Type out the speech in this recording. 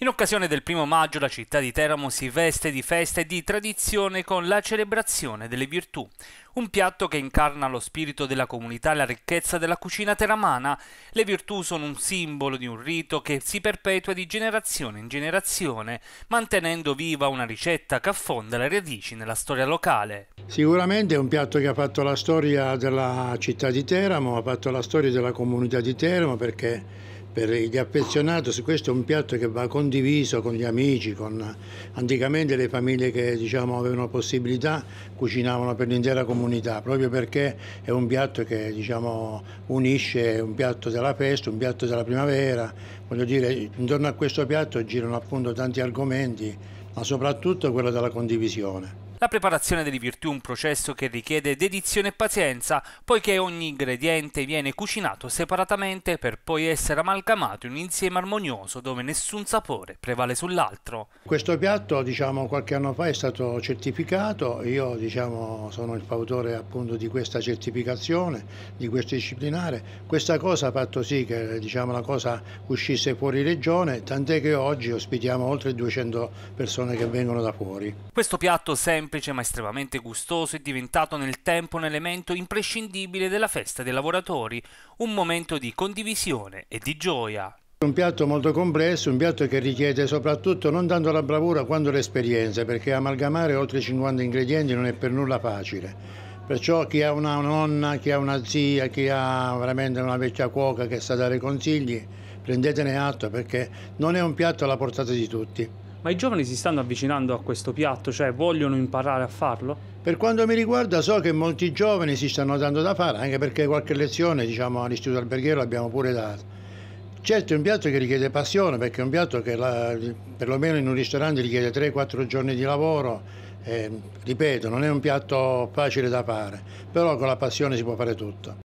In occasione del primo maggio la città di Teramo si veste di festa e di tradizione con la celebrazione delle virtù, un piatto che incarna lo spirito della comunità e la ricchezza della cucina teramana. Le virtù sono un simbolo di un rito che si perpetua di generazione in generazione, mantenendo viva una ricetta che affonda le radici nella storia locale. Sicuramente è un piatto che ha fatto la storia della città di Teramo, ha fatto la storia della comunità di Teramo perché per gli affezionati questo è un piatto che va condiviso con gli amici, con... anticamente le famiglie che diciamo, avevano possibilità cucinavano per l'intera comunità, proprio perché è un piatto che diciamo, unisce un piatto della festa, un piatto della primavera, voglio dire intorno a questo piatto girano appunto tanti argomenti, ma soprattutto quello della condivisione. La preparazione delle virtù è un processo che richiede dedizione e pazienza, poiché ogni ingrediente viene cucinato separatamente per poi essere amalgamato in un insieme armonioso dove nessun sapore prevale sull'altro. Questo piatto, diciamo, qualche anno fa è stato certificato, io diciamo, sono il fautore appunto di questa certificazione, di questo disciplinare. Questa cosa ha fatto sì che diciamo, la cosa uscisse fuori regione, tant'è che oggi ospitiamo oltre 200 persone che vengono da fuori. Questo piatto sempre semplice ma estremamente gustoso è diventato nel tempo un elemento imprescindibile della festa dei lavoratori, un momento di condivisione e di gioia. Un piatto molto complesso, un piatto che richiede soprattutto non tanto la bravura quanto l'esperienza, perché amalgamare oltre 50 ingredienti non è per nulla facile. Perciò chi ha una nonna, chi ha una zia, chi ha veramente una vecchia cuoca che sa dare consigli, prendetene atto perché non è un piatto alla portata di tutti. Ma i giovani si stanno avvicinando a questo piatto, cioè vogliono imparare a farlo? Per quanto mi riguarda so che molti giovani si stanno dando da fare, anche perché qualche lezione diciamo, all'istituto alberghiero l'abbiamo pure data. Certo è un piatto che richiede passione, perché è un piatto che la, perlomeno in un ristorante richiede 3-4 giorni di lavoro, eh, ripeto non è un piatto facile da fare, però con la passione si può fare tutto.